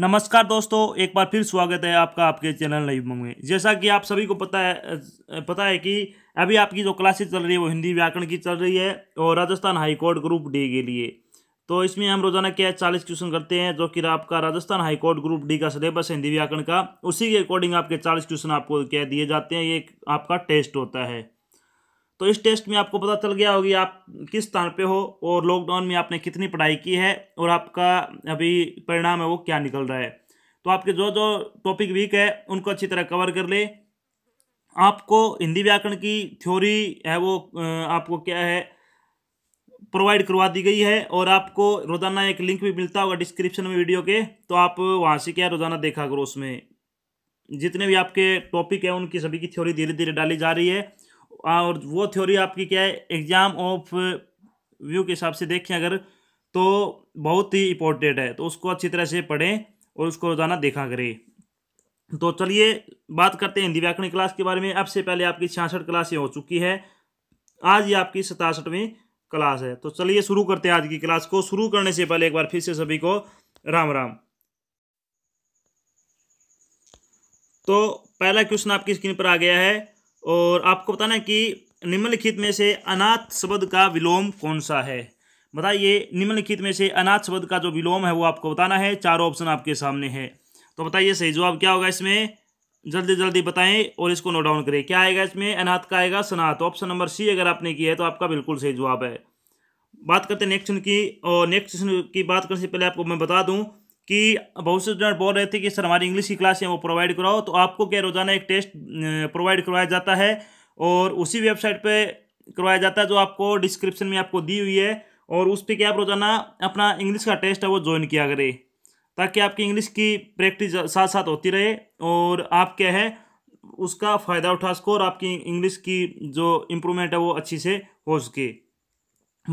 नमस्कार दोस्तों एक बार फिर स्वागत है आपका आपके चैनल लाइव मंग में जैसा कि आप सभी को पता है पता है कि अभी आपकी जो क्लासेस चल रही है वो हिंदी व्याकरण की चल रही है और राजस्थान हाईकोर्ट ग्रुप डी के लिए तो इसमें हम रोजाना क्या है चालीस क्वेश्चन करते हैं जो कि आपका राजस्थान हाईकोर्ट ग्रुप डी का सिलेबस है हिंदी व्याकरण का उसी के अकॉर्डिंग आपके चालीस क्वेश्चन आपको क्या दिए जाते हैं ये आपका टेस्ट होता है तो इस टेस्ट में आपको पता चल गया होगी आप किस स्थान पे हो और लॉकडाउन में आपने कितनी पढ़ाई की है और आपका अभी परिणाम है वो क्या निकल रहा है तो आपके जो जो टॉपिक वीक है उनको अच्छी तरह कवर कर ले आपको हिंदी व्याकरण की थ्योरी है वो आपको क्या है प्रोवाइड करवा दी गई है और आपको रोज़ाना एक लिंक भी मिलता होगा डिस्क्रिप्शन में वीडियो के तो आप वहाँ से क्या रोज़ाना देखा करो उसमें जितने भी आपके टॉपिक हैं उनकी सभी की थ्योरी धीरे धीरे डाली जा रही है और वो थ्योरी आपकी क्या है एग्ज़ाम ऑफ व्यू के हिसाब से देखें अगर तो बहुत ही इंपॉर्टेंट है तो उसको अच्छी तरह से पढ़ें और उसको रोज़ाना देखा करें तो चलिए बात करते हैं हिंदी व्याकरण क्लास के बारे में अब से पहले आपकी छियासठ क्लासें हो चुकी है आज ये आपकी सतासठवीं क्लास है तो चलिए शुरू करते हैं आज की क्लास को शुरू करने से पहले एक बार फिर से सभी को राम राम तो पहला क्वेश्चन आपकी स्क्रीन पर आ गया है और आपको बताना है कि निम्नलिखित में से अनाथ शब्द का विलोम कौन सा है बताइए निम्नलिखित में से अनाथ शब्द का जो विलोम है वो आपको बताना है चारों ऑप्शन आपके सामने है तो बताइए सही जवाब क्या होगा इसमें जल्दी जल्दी बताएं और इसको नोट डाउन करें क्या आएगा इसमें अनाथ का आएगा सनाथ ऑप्शन नंबर सी अगर आपने किया है तो आपका बिल्कुल सही जवाब है बात करते हैं नेक्स्ट क्वेश्चन की और नेक्स्ट क्वेश्चन की बात करने से पहले आपको मैं बता दूं कि बहुत से स्टूडेंट बोल रहे थे कि सर हमारी इंग्लिश की क्लास है वो प्रोवाइड कराओ तो आपको क्या रोज़ाना एक टेस्ट प्रोवाइड करवाया जाता है और उसी वेबसाइट पे करवाया जाता है जो आपको डिस्क्रिप्शन में आपको दी हुई है और उस पर क्या आप रोज़ाना अपना इंग्लिश का टेस्ट है वो ज्वाइन किया करें ताकि आपकी इंग्लिश की प्रैक्टिस साथ साथ होती रहे और आप क्या है उसका फ़ायदा उठा सको और आपकी इंग्लिश की जो इम्प्रूवमेंट है वो अच्छी से हो सके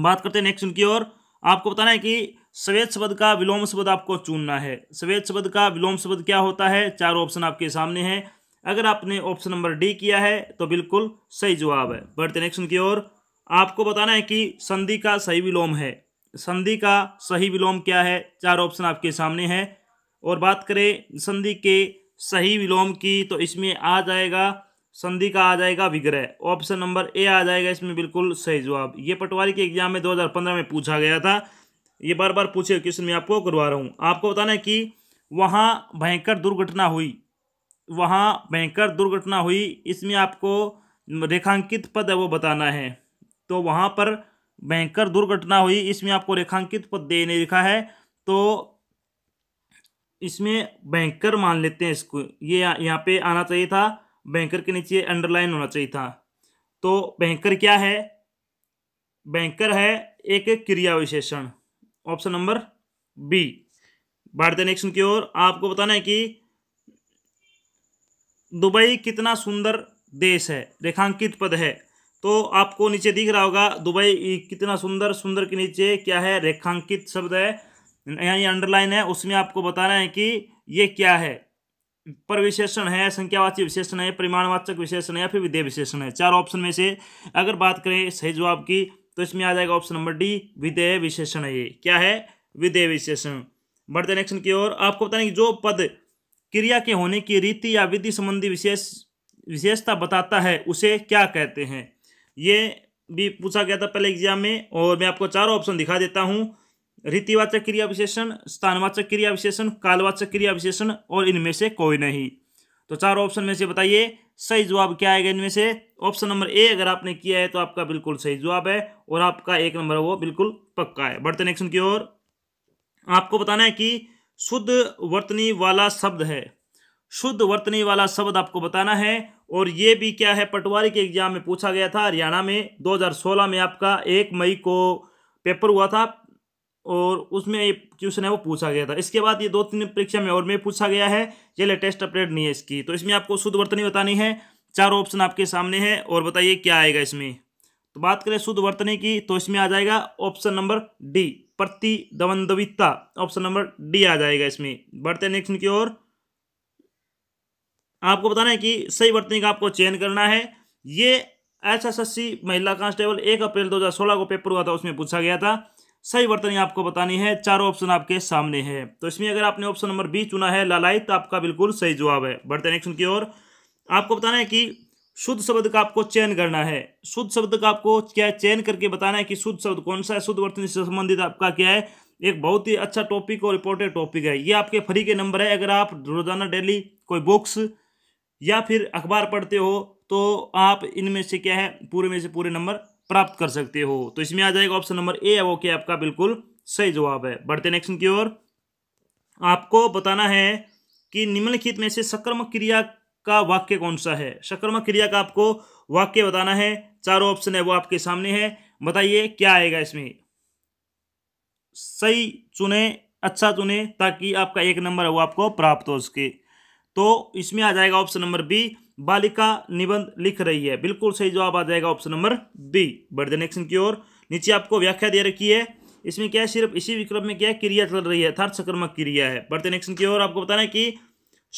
बात करते हैं नेक्स्ट उनकी और आपको बताना है कि श्वेत शब्द का विलोम शब्द आपको चुनना है श्वेत शब्द का विलोम शब्द क्या होता है चार ऑप्शन आपके सामने हैं अगर आपने ऑप्शन नंबर डी किया है तो बिल्कुल सही जवाब है बढ़ते नेक्स्ट की ओर आपको बताना है कि संधि का सही विलोम है संधि का सही विलोम क्या है चार ऑप्शन आपके सामने है और बात करें संधि के सही विलोम की तो इसमें आ जाएगा संधि का आ जाएगा विग्रह ऑप्शन नंबर ए आ जाएगा इसमें बिल्कुल सही जवाब ये पटवारी के एग्जाम में 2015 में पूछा गया था ये बार बार पूछे क्वेश्चन मैं आपको करवा रहा हूँ आपको बताना है कि वहाँ भयंकर दुर्घटना हुई वहाँ भयंकर दुर्घटना हुई इसमें आपको रेखांकित पद है वो बताना है तो वहाँ पर भयंकर दुर्घटना हुई इसमें आपको रेखांकित पद देने लिखा है तो इसमें भयंकर मान लेते हैं इसको ये यहाँ पे आना चाहिए था बैंकर के नीचे अंडरलाइन होना चाहिए था तो भयंकर क्या है बैंकर है एक क्रिया विशेषण ऑप्शन नंबर बी भारतीय नेक्शन की ओर आपको बताना है कि दुबई कितना सुंदर देश है रेखांकित पद है तो आपको नीचे दिख रहा होगा दुबई कितना सुंदर सुंदर के नीचे क्या है रेखांकित शब्द है यानी अंडरलाइन है उसमें आपको बताना है कि ये क्या है पर विशेषण है संख्यावाची विशेषण है परिमाणवाचक विशेषण है या फिर विधेय विशेषण है चार ऑप्शन में से अगर बात करें सही जवाब की तो इसमें आ जाएगा ऑप्शन नंबर डी विधेय विशेषण ये क्या है विधेय विशेषण बढ़ते नेक्स्ट की ओर आपको बताने जो पद क्रिया के होने की रीति या विधि संबंधी विशेष विशेषता बताता है उसे क्या कहते हैं ये भी पूछा गया था पहले एग्जाम में और मैं आपको चारों ऑप्शन दिखा देता हूँ रीतिवाचक क्रिया विशेषण स्थानवाचक क्रिया विशेषण कालवाचक क्रिया विशेषण और इनमें से कोई नहीं तो चार ऑप्शन में से बताइए सही जवाब क्या आएगा इनमें से ऑप्शन नंबर ए अगर आपने किया है तो आपका बिल्कुल सही जवाब है और आपका एक नंबर वो बिल्कुल पक्का है बढ़ते नेक्स्ट की ओर आपको बताना है कि शुद्ध वर्तनी वाला शब्द है शुद्ध वर्तनी वाला शब्द आपको बताना है और ये भी क्या है पटवारी के एग्जाम में पूछा गया था हरियाणा में 2016 में आपका एक मई को पेपर हुआ था और उसमें ये क्वेश्चन है वो पूछा गया था इसके बाद ये दो तीन परीक्षा में और में पूछा गया है ये लेटेस्ट अपडेट नहीं है इसकी तो इसमें आपको शुद्ध वर्तनी बतानी है चार ऑप्शन आपके सामने है और बताइए क्या आएगा इसमें तो बात करें शुद्ध वर्तनी की तो इसमें आ जाएगा ऑप्शन नंबर डी प्रति दवंदविता ऑप्शन नंबर डी आ जाएगा इसमें बढ़ते नेक्स्ट की ओर आपको बताना है कि सही वर्तनी का आपको चयन करना है ये एच महिला कांस्टेबल एक अप्रैल सोलह को पेपर हुआ था उसमें पूछा गया था सही वर्तनी आपको बतानी है चारों ऑप्शन आपके सामने है तो इसमें अगर आपने ऑप्शन नंबर बी चुना है लालाई तो आपका बिल्कुल सही जवाब है बढ़ते नेक्शन की ओर आपको बताना है कि शुद्ध शब्द का आपको चयन करना है शुद्ध शब्द का आपको क्या चयन करके बताना है कि शुद्ध शब्द कौन सा है शुद्ध वर्तनी से संबंधित आपका क्या है एक बहुत ही अच्छा टॉपिक और इंपॉर्टेंट टॉपिक है ये आपके फ्री के नंबर है अगर आप रोजाना डेली कोई बुक्स या फिर अखबार पढ़ते हो तो आप इनमें से क्या है पूरे में से पूरे नंबर प्राप्त कर सकते हो तो इसमें आ जाएगा ऑप्शन नंबर ए वो के आपका बिल्कुल सही जवाब है बढ़ते नेक्स्ट की ओर आपको बताना है कि निम्नलिखित में से सक्रमक क्रिया का वाक्य कौन सा है सक्रमक क्रिया का आपको वाक्य बताना है चारों ऑप्शन है वो आपके सामने है बताइए क्या आएगा इसमें सही चुने अच्छा चुने ताकि आपका एक नंबर है वो आपको प्राप्त हो सके तो इसमें आ जाएगा ऑप्शन नंबर बी बालिका निबंध लिख रही है बिल्कुल सही जवाब आ जाएगा ऑप्शन नंबर बी बढ़ते नेक्स्ट की ओर नीचे आपको व्याख्या दे रखी है इसमें क्या है सिर्फ इसी विक्रम में क्या है क्रिया चल रही है अर्थात सक्रमक क्रिया है बढ़ते नेक्स्ट की ओर आपको बताना है कि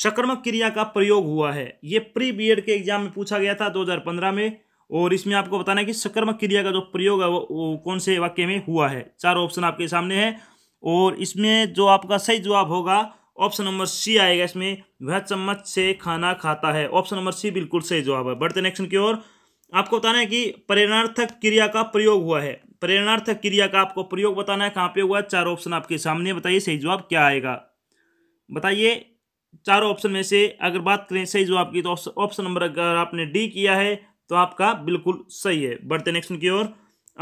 सक्रमक क्रिया का प्रयोग हुआ है ये प्री बी के एग्जाम में पूछा गया था दो में और इसमें आपको बताना है कि सक्रमक क्रिया का जो प्रयोग है वो, वो कौन से वाक्य में हुआ है चार ऑप्शन आपके सामने है और इसमें जो आपका सही जवाब होगा ऑप्शन नंबर सी आएगा इसमें वह चम्मच से खाना खाता है ऑप्शन नंबर सी बिल्कुल सही जवाब है बढ़ते नेक्स्ट की ओर आपको बताना है कि प्रेरणार्थक क्रिया का प्रयोग हुआ है प्रेरणार्थक क्रिया का आपको प्रयोग बताना है कहाँ पे हुआ है चार ऑप्शन आपके सामने बताइए सही जवाब क्या आएगा बताइए चारों ऑप्शन में से अगर बात करें सही जवाब की तो ऑप्शन नंबर अगर आपने डी किया है तो आपका बिल्कुल सही है बढ़ते नेक्स्ट की ओर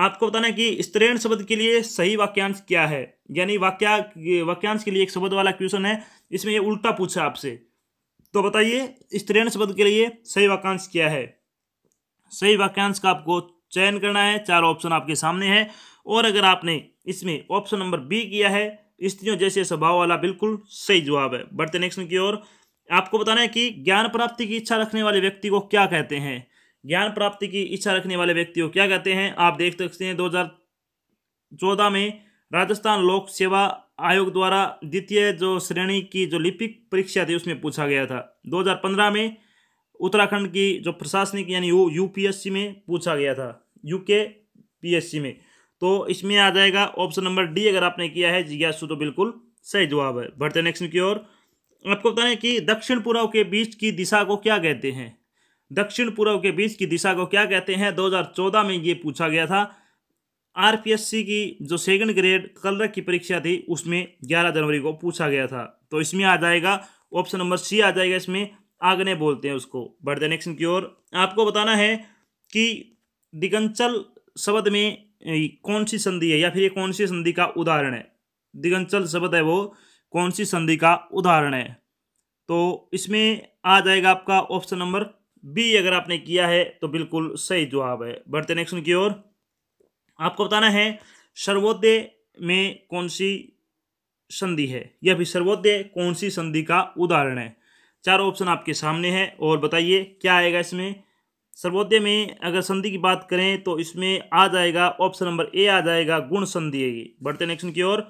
आपको बताना है कि स्त्रीण शब्द के लिए सही वाक्यांश क्या है यानी वाक्य वाक्यांश के लिए एक शब्द वाला क्वेश्चन है इसमें ये उल्टा पूछा आपसे तो बताइए स्त्रीण शब्द के लिए सही वाक्यांश क्या है सही वाक्यांश का आपको चयन करना है चार ऑप्शन आपके सामने है और अगर आपने इसमें ऑप्शन नंबर बी किया है स्त्रियों जैसे स्वभाव वाला बिल्कुल सही जवाब है बढ़ते नेक्स्ट की ओर आपको बताना है कि ज्ञान प्राप्ति की इच्छा रखने वाले व्यक्ति को क्या कहते हैं ज्ञान प्राप्ति की इच्छा रखने वाले व्यक्ति को क्या कहते हैं आप देख सकते हैं दो हजार चौदह में राजस्थान लोक सेवा आयोग द्वारा द्वितीय जो श्रेणी की जो लिपिक परीक्षा थी उसमें पूछा गया था 2015 में उत्तराखंड की जो प्रशासनिक यानी वो यूपीएससी में पूछा गया था यूके पीएससी में तो इसमें आ जाएगा ऑप्शन नंबर डी अगर आपने किया है जिज्ञासु तो बिल्कुल सही जवाब है बढ़ते नेक्स्ट की ओर आपको बताएं कि दक्षिण पूर्व के बीच की दिशा को क्या कहते हैं दक्षिण पूर्व के बीच की दिशा को क्या कहते हैं 2014 में ये पूछा गया था आरपीएससी की जो सेकंड ग्रेड कलर की परीक्षा थी उसमें 11 जनवरी को पूछा गया था तो इसमें आ जाएगा ऑप्शन नंबर सी आ जाएगा इसमें आगने बोलते हैं उसको बढ़ते नेक्स्ट की ओर आपको बताना है कि दिगंचल शब्द में कौन सी संधि है या फिर ये कौन सी संधि का उदाहरण है दिगंचल शब्द है वो कौन सी संधि का उदाहरण है तो इसमें आ जाएगा आपका ऑप्शन नंबर बी अगर आपने किया है तो बिल्कुल सही जवाब है बढ़ते नेक्स्ट की ओर आपको बताना है सर्वोदय में कौन सी संधि है या फिर सर्वोदय कौन सी संधि का उदाहरण है चार ऑप्शन आपके सामने है और बताइए क्या आएगा इसमें सर्वोदय में अगर संधि की बात करें तो इसमें आ जाएगा ऑप्शन नंबर ए आ जाएगा गुण संधि बढ़ते नेक्स्ट की ओर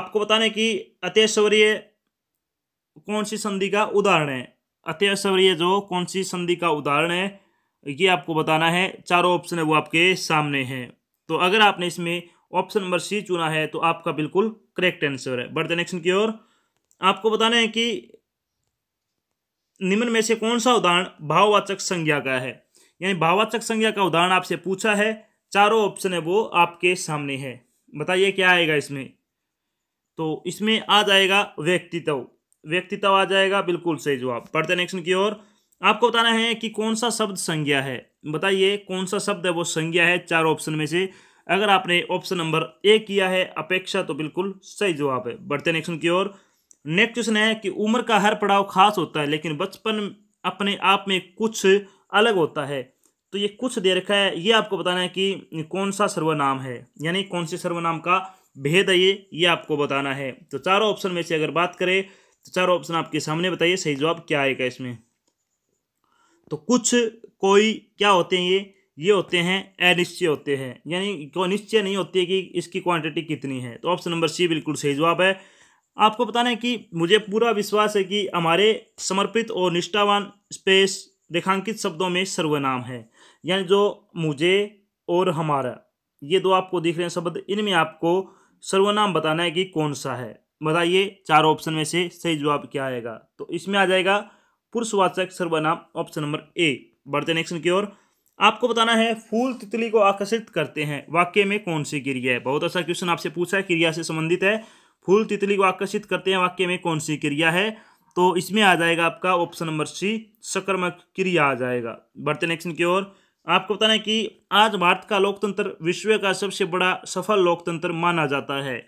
आपको बताना कि अतेश्वरीय कौन सी संधि का उदाहरण है अत्यसवरीय जो कौन सी संधि का उदाहरण है ये आपको बताना है चारों ऑप्शन है वो आपके सामने हैं तो अगर आपने इसमें ऑप्शन नंबर सी चुना है तो आपका बिल्कुल करेक्ट आंसर है बढ़ते नेक्स्ट की ओर आपको बताना है कि निम्न में से कौन सा उदाहरण भाववाचक संज्ञा का है यानी भाववाचक संज्ञा का उदाहरण आपसे पूछा है चारों ऑप्शन है वो आपके सामने है बताइए क्या आएगा इसमें तो इसमें आ जाएगा व्यक्तित्व व्यक्तित्व आ जाएगा बिल्कुल सही जवाब पढ़ते नेक्स्ट की ओर आपको बताना है कि कौन सा शब्द संज्ञा है बताइए कौन सा शब्द है वो संज्ञा है चार ऑप्शन में से अगर आपने ऑप्शन नंबर ए किया है अपेक्षा तो बिल्कुल सही जवाब है बढ़ते नेक्स्ट की ओर नेक्स्ट क्वेश्चन है कि उम्र का हर पड़ाव खास होता है लेकिन बचपन अपने आप में कुछ अलग होता है तो ये कुछ दे रखा है ये आपको बताना है कि कौन सा सर्वनाम है यानी कौन से सर्वनाम का भेद है ये ये आपको बताना है तो चारों ऑप्शन में से अगर बात करें तो चार ऑप्शन आपके सामने बताइए सही जवाब क्या आएगा इसमें तो कुछ कोई क्या होते हैं ये ये होते हैं अनिश्चय होते हैं यानी निश्चय नहीं होती है कि इसकी क्वांटिटी कितनी है तो ऑप्शन नंबर सी बिल्कुल सही जवाब है आपको बताना है कि मुझे पूरा विश्वास है कि हमारे समर्पित और निष्ठावान स्पेस रेखांकित शब्दों में सर्वनाम है यानी जो मुझे और हमारा ये दो आपको दिख रहे हैं शब्द इनमें आपको सर्वनाम बताना है कि कौन सा है बताइए चार ऑप्शन में से सही जवाब क्या आएगा तो इसमें आ जाएगा पुरुषवाचक सर्वनाम ऑप्शन नंबर ए बढ़ते नेक्स्ट की ओर आपको बताना है फूल तितली को आकर्षित करते हैं वाक्य में कौन सी क्रिया है बहुत अच्छा क्वेश्चन आपसे पूछा है क्रिया से संबंधित है फूल तितली को आकर्षित करते हैं वाक्य में कौन सी क्रिया है तो इसमें आ जाएगा आपका ऑप्शन नंबर सी सक्रमक क्रिया आ जाएगा बढ़ते नेक्स्ट की ओर आपको बताना है कि आज भारत का लोकतंत्र विश्व का सबसे बड़ा सफल लोकतंत्र माना जाता है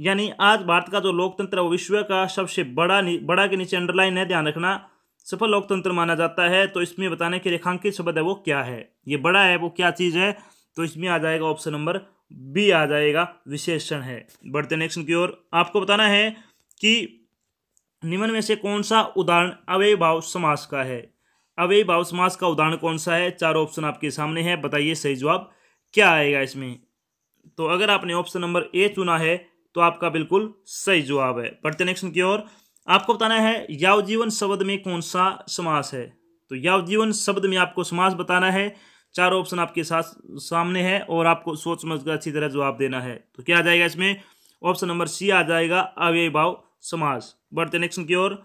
यानी आज भारत का जो लोकतंत्र है वो विश्व का सबसे बड़ा बड़ा के नीचे अंडरलाइन है ध्यान रखना सफल लोकतंत्र माना जाता है तो इसमें बताने के रेखांकित शब्द है वो क्या है ये बड़ा है वो क्या चीज़ है तो इसमें आ जाएगा ऑप्शन नंबर बी आ जाएगा विशेषण है बढ़ते नेक्स्ट की ओर आपको बताना है कि निम्न में से कौन सा उदाहरण अवय भाव समास का है अवय भाव समास का उदाहरण कौन सा है चार ऑप्शन आपके सामने है बताइए सही जवाब क्या आएगा इसमें तो अगर आपने ऑप्शन नंबर ए चुना है तो आपका बिल्कुल सही जवाब है बढ़ते नेक्स्ट की ओर आपको बताना है याव जीवन शब्द में कौन सा समास है तो याव जीवन शब्द में आपको समास बताना है चार ऑप्शन आपके साथ सामने है और आपको सोच समझ कर अच्छी तरह जवाब देना है तो क्या आ जाएगा इसमें ऑप्शन नंबर सी आ जाएगा अव्यय भाव समास बढ़ते नेक्स्ट की ओर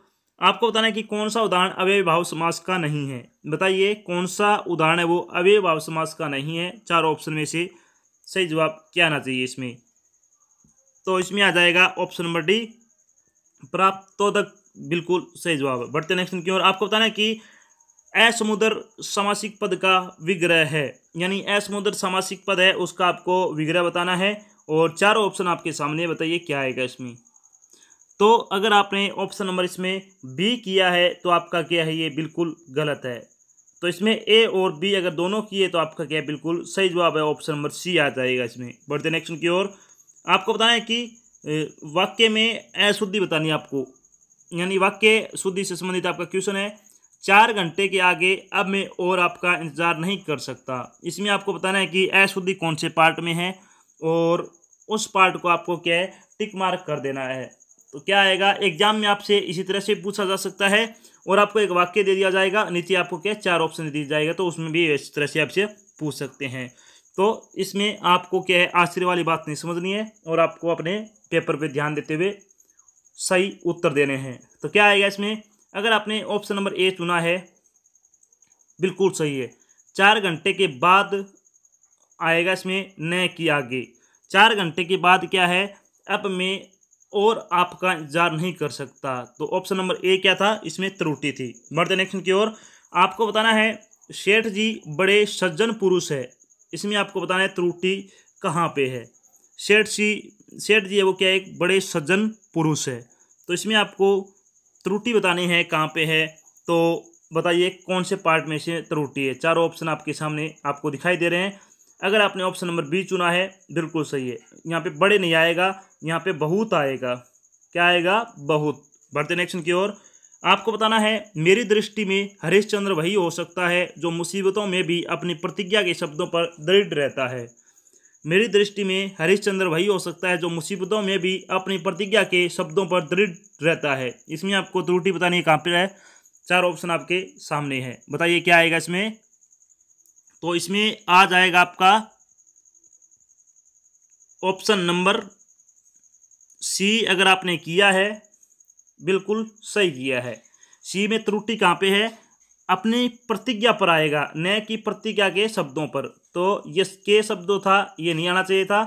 आपको बताना है कि कौन सा उदाहरण अव्यय भाव समास का नहीं है बताइए कौन सा उदाहरण है वो अव्यय भाव समास का नहीं है चार ऑप्शन में से सही जवाब क्या आना चाहिए इसमें तो इसमें आ जाएगा ऑप्शन नंबर डी प्राप्तोदक बिल्कुल सही जवाब है बढ़ते नेक्स्ट की ओर आपको बताना है कि असमुद्र सामासिक पद का विग्रह है यानी असमुद्र सामासिक पद है उसका आपको विग्रह बताना है और चार ऑप्शन आपके सामने बताइए क्या आएगा इसमें तो अगर आपने ऑप्शन नंबर इसमें बी किया है तो आपका क्या है ये बिल्कुल गलत है तो इसमें ए और बी अगर दोनों किए तो आपका क्या बिल्कुल सही जवाब है ऑप्शन नंबर सी आ जाएगा इसमें बढ़ते नेक्स्ट की ओर आपको बताना है कि वाक्य में अशुद्धि बतानी है आपको यानी वाक्य शुद्धि से संबंधित आपका क्वेश्चन है चार घंटे के आगे अब मैं और आपका इंतज़ार नहीं कर सकता इसमें आपको बताना है कि अशुद्धि कौन से पार्ट में है और उस पार्ट को आपको क्या है टिक मार्क कर देना है तो क्या आएगा एग्जाम में आपसे इसी तरह से पूछा जा सकता है और आपको एक वाक्य दे दिया जाएगा नीचे आपको क्या चार ऑप्शन दे दिया जाएगा तो उसमें भी इस तरह से आपसे पूछ सकते हैं तो इसमें आपको क्या है आश्चर्य वाली बात नहीं समझनी है और आपको अपने पेपर पे ध्यान देते हुए सही उत्तर देने हैं तो क्या आएगा इसमें अगर आपने ऑप्शन नंबर ए चुना है बिल्कुल सही है चार घंटे के बाद आएगा इसमें न की आगे चार घंटे के बाद क्या है अब मैं और आपका इंतजार नहीं कर सकता तो ऑप्शन नंबर ए क्या था इसमें त्रुटि थी मर्द नेक्शन की ओर आपको बताना है शेठ जी बड़े सज्जन पुरुष है इसमें आपको बताना है त्रुटि कहाँ पे है सेठ सी सेठ जी है वो क्या है एक बड़े सज्जन पुरुष है तो इसमें आपको त्रुटि बतानी है कहाँ पे है तो बताइए कौन से पार्ट में से त्रुटि है चारों ऑप्शन आपके सामने आपको दिखाई दे रहे हैं अगर आपने ऑप्शन नंबर बी चुना है बिल्कुल सही है यहाँ पे बड़े नहीं आएगा यहाँ पे बहुत आएगा क्या आएगा बहुत बढ़ते नेक्शन की ओर आपको बताना है मेरी दृष्टि में हरीश चंद्र वही हो सकता है जो मुसीबतों में भी अपनी प्रतिज्ञा के शब्दों पर दृढ़ रहता है मेरी दृष्टि में हरिश्चंद्र वही हो सकता है जो मुसीबतों में भी अपनी प्रतिज्ञा के शब्दों पर दृढ़ रहता है इसमें आपको त्रुटि बतानी कहाँ पर है चार ऑप्शन आपके सामने है बताइए क्या आएगा इसमें तो इसमें आ जाएगा आपका ऑप्शन नंबर सी अगर आपने किया है बिल्कुल सही किया है सी में त्रुटि कहाँ पे है अपनी प्रतिज्ञा पर आएगा न की प्रतिज्ञा के शब्दों पर तो ये के शब्दों था ये नहीं आना चाहिए था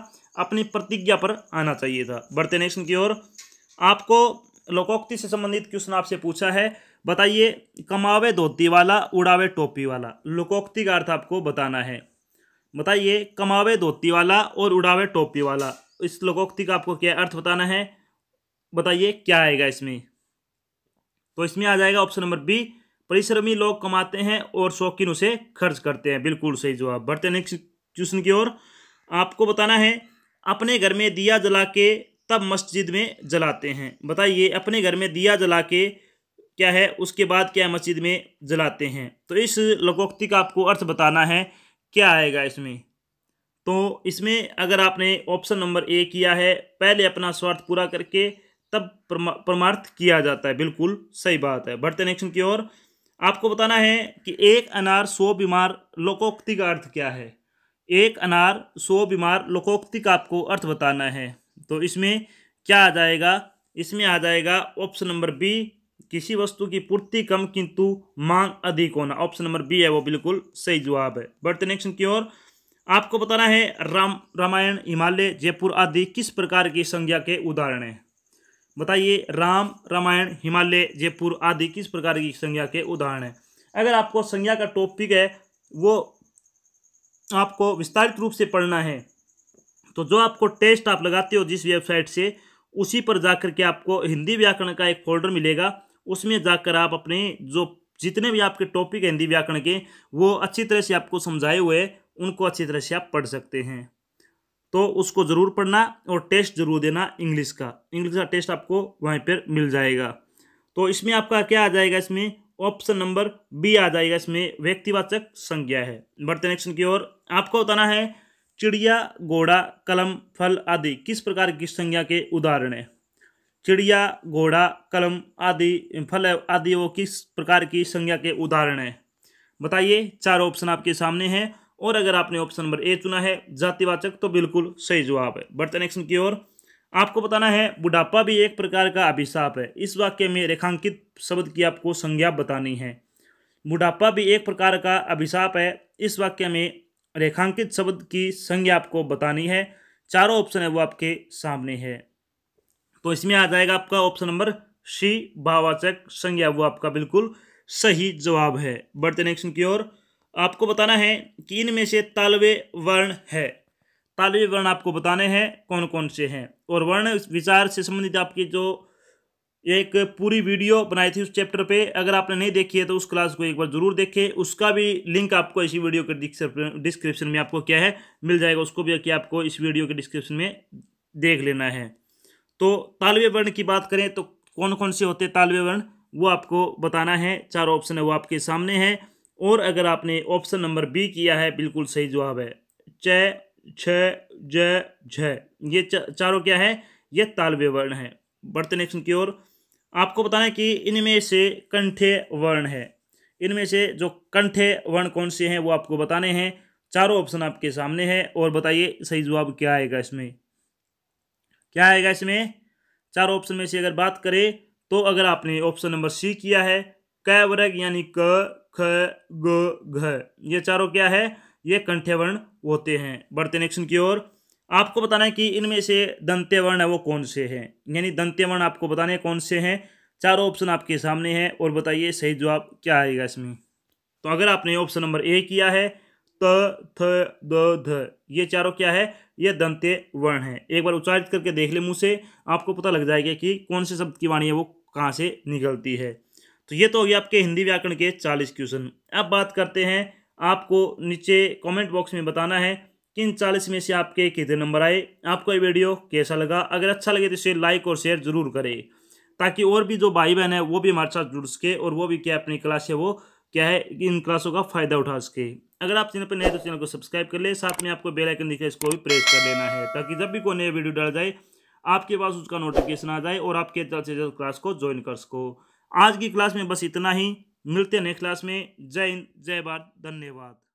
अपनी प्रतिज्ञा पर आना चाहिए था बढ़ते नेक्स्ट की ओर आपको लोकोक्ति से संबंधित क्वेश्चन आपसे पूछा है बताइए कमावे धोती वाला उड़ावे टोपी वाला लोकोक्ति का अर्थ आपको बताना है बताइए कमावे धोती वाला और उड़ावे टोपी वाला इस लोकोक्ति का आपको क्या अर्थ बताना है बताइए क्या आएगा इसमें तो इसमें आ जाएगा ऑप्शन नंबर बी परिश्रमी लोग कमाते हैं और शौकीन उसे खर्च करते हैं बिल्कुल सही जवाब बढ़ते नेक्स्ट क्वेश्चन की ओर आपको बताना है अपने घर में दिया जला के तब मस्जिद में जलाते हैं बताइए अपने घर में दिया जला के क्या है उसके बाद क्या मस्जिद में जलाते हैं तो इस लकोक्ति का आपको अर्थ बताना है क्या आएगा इसमें तो इसमें अगर आपने ऑप्शन नंबर ए किया है पहले अपना स्वार्थ पूरा करके तब परमार्थ किया जाता है बिल्कुल सही बात है बढ़ते नेक्शन की ओर आपको बताना है कि एक अनार सो बीमार लोकोक्ति का अर्थ क्या है एक अनार सो बीमार लोकोक्ति का आपको अर्थ बताना है तो इसमें क्या आ जाएगा इसमें आ जाएगा ऑप्शन नंबर बी किसी वस्तु की पूर्ति कम किंतु मांग अधिक होना ऑप्शन नंबर बी है वो बिल्कुल सही जवाब है बढ़ते नेक्शन की ओर आपको बताना है राम रामायण हिमालय जयपुर आदि किस प्रकार की संज्ञा के उदाहरण हैं बताइए राम रामायण हिमालय जयपुर आदि किस प्रकार की संज्ञा के उदाहरण है अगर आपको संज्ञा का टॉपिक है वो आपको विस्तारित रूप से पढ़ना है तो जो आपको टेस्ट आप लगाते हो जिस वेबसाइट से उसी पर जाकर के आपको हिंदी व्याकरण का एक फोल्डर मिलेगा उसमें जाकर आप अपने जो जितने भी आपके टॉपिक हैं हिंदी व्याकरण के वो अच्छी तरह से आपको समझाए हुए उनको अच्छी तरह से आप पढ़ सकते हैं तो उसको ज़रूर पढ़ना और टेस्ट ज़रूर देना इंग्लिश का इंग्लिश का टेस्ट आपको वहीं पर मिल जाएगा तो इसमें आपका क्या आ जाएगा इसमें ऑप्शन नंबर बी आ जाएगा इसमें व्यक्तिवाचक संज्ञा है बढ़ते नेक्स्ट की ओर आपको बताना है चिड़िया घोड़ा कलम फल आदि किस प्रकार की संज्ञा के उदाहरण है चिड़िया घोड़ा कलम आदि फल आदि वो किस प्रकार की संज्ञा के उदाहरण है बताइए चार ऑप्शन आपके सामने हैं और अगर आपने ऑप्शन नंबर ए चुना है जातिवाचक तो बिल्कुल सही जवाब है बर्तन एक्शन की ओर आपको बताना है बुढ़ापा भी एक प्रकार का अभिशाप है इस वाक्य में रेखांकित शब्द की आपको संज्ञा बतानी है बुढ़ापा भी एक प्रकार का अभिशाप है इस वाक्य में रेखांकित शब्द की संज्ञा आपको बतानी है चारों ऑप्शन है वो आपके सामने है तो इसमें आ जाएगा आपका ऑप्शन नंबर सी भावाचक संज्ञा वो आपका बिल्कुल सही जवाब है बढ़ते नेक्शन की ओर आपको बताना है कि इनमें से तालवे वर्ण है तालवे वर्ण आपको बताने हैं कौन कौन से हैं और वर्ण विचार से संबंधित आपकी जो एक पूरी वीडियो बनाई थी उस चैप्टर पे अगर आपने नहीं देखी है तो उस क्लास को एक बार जरूर देखें उसका भी लिंक आपको इसी वीडियो के डिस्क्रिप्शन में आपको क्या है मिल जाएगा उसको भी कि आपको इस वीडियो के डिस्क्रिप्शन में देख लेना है तो तालवे वर्ण की बात करें तो कौन कौन से होते हैं तालवे वर्ण वो आपको बताना है चार ऑप्शन है वो आपके सामने है और अगर आपने ऑप्शन नंबर बी किया है बिल्कुल सही जवाब है च छ ज झ ये चारों क्या है ये तालव्य वर्ण है बढ़ते नेक्स्ट की ओर आपको बताना है कि इनमें से कंठे वर्ण है इनमें से जो कंठे वर्ण कौन से हैं वो आपको बताने हैं चारों ऑप्शन आपके सामने है और बताइए सही जवाब क्या आएगा इसमें क्या आएगा इसमें चारों ऑप्शन में से अगर बात करें तो अगर आपने ऑप्शन नंबर सी किया है क वर्ग यानी क ख ग घ ये चारों क्या है ये कंठे वर्ण होते हैं बढ़ते नेक्शन की ओर आपको बताना है कि इनमें से दंत्यवर्ण वर्ण है वो कौन से हैं यानी दंत्यवर्ण वर्ण आपको बताने कौन से हैं चारों ऑप्शन आपके सामने हैं और बताइए सही जवाब क्या आएगा इसमें तो अगर आपने ऑप्शन नंबर ए किया है त थ द ध ये चारों क्या है ये दंत्य वर्ण है एक बार उच्चारित करके देख ले मुँह से आपको पता लग जाएगा कि कौन से शब्द की वाणी है वो कहाँ से निकलती है तो ये तो हो गया आपके हिंदी व्याकरण के चालीस क्वेश्चन अब बात करते हैं आपको नीचे कमेंट बॉक्स में बताना है कि इन चालीस में से आपके कितने नंबर आए आपको ये वीडियो कैसा लगा अगर अच्छा लगे तो इसे लाइक और शेयर जरूर करें ताकि और भी जो भाई बहन है वो भी हमारे साथ जुड़ सके और वो भी क्या अपनी क्लास है वो क्या है इन क्लासों का फ़ायदा उठा सके अगर आप चैनल पर नए तो चैनल को सब्सक्राइब कर ले साथ में आपको बेल आइकन दिखे इसको भी प्रेस कर लेना है ताकि जब भी कोई नया वीडियो डाल जाए आपके पास उसका नोटिफिकेशन आ जाए और आपके जल्द से जल्द क्लास को ज्वाइन कर सको आज की क्लास में बस इतना ही मिलते हैं नेक्स्ट क्लास में जय हिंद जय भारत धन्यवाद